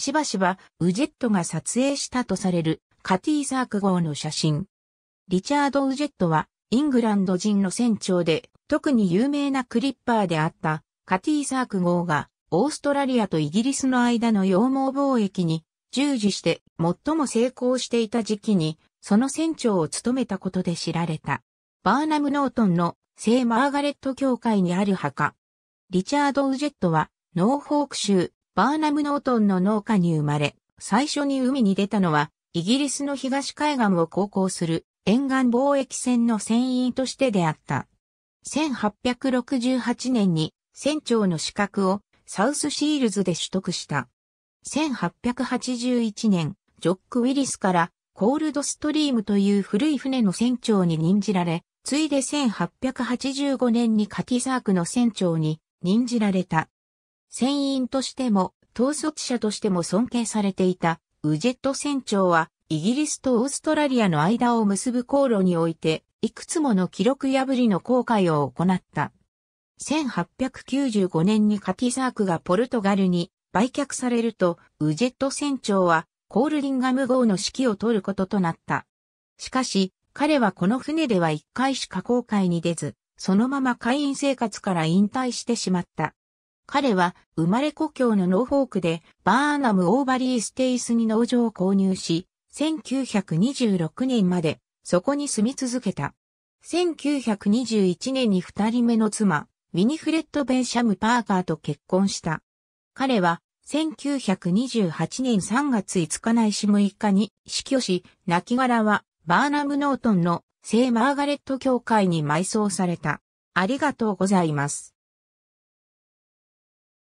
しばしばウジェットが撮影したとされるカティーサーク号の写真。リチャード・ウジェットはイングランド人の船長で特に有名なクリッパーであったカティーサーク号がオーストラリアとイギリスの間の羊毛貿易に従事して最も成功していた時期にその船長を務めたことで知られた。バーナム・ノートンの聖マーガレット教会にある墓。リチャード・ウジェットはノーフォーク州バーナム・ノートンの農家に生まれ、最初に海に出たのは、イギリスの東海岸を航行する沿岸貿易船の船員としてであった。1868年に船長の資格をサウスシールズで取得した。1881年、ジョック・ウィリスからコールドストリームという古い船の船長に任じられ、ついで1885年にカティサークの船長に任じられた。船員としても、統率者としても尊敬されていた、ウジェット船長は、イギリスとオーストラリアの間を結ぶ航路において、いくつもの記録破りの航海を行った。1895年にカティサークがポルトガルに売却されると、ウジェット船長はコールリンガム号の指揮を取ることとなった。しかし、彼はこの船では一回しか航海に出ず、そのまま会員生活から引退してしまった。彼は生まれ故郷のノーフォークでバーナム・オーバリー・ステイスに農場を購入し、1926年までそこに住み続けた。1921年に二人目の妻、ウィニフレッド・ベンシャム・パーカーと結婚した。彼は1928年3月5日ないし6日に死去し、亡骸はバーナム・ノートンの聖マーガレット教会に埋葬された。ありがとうございます。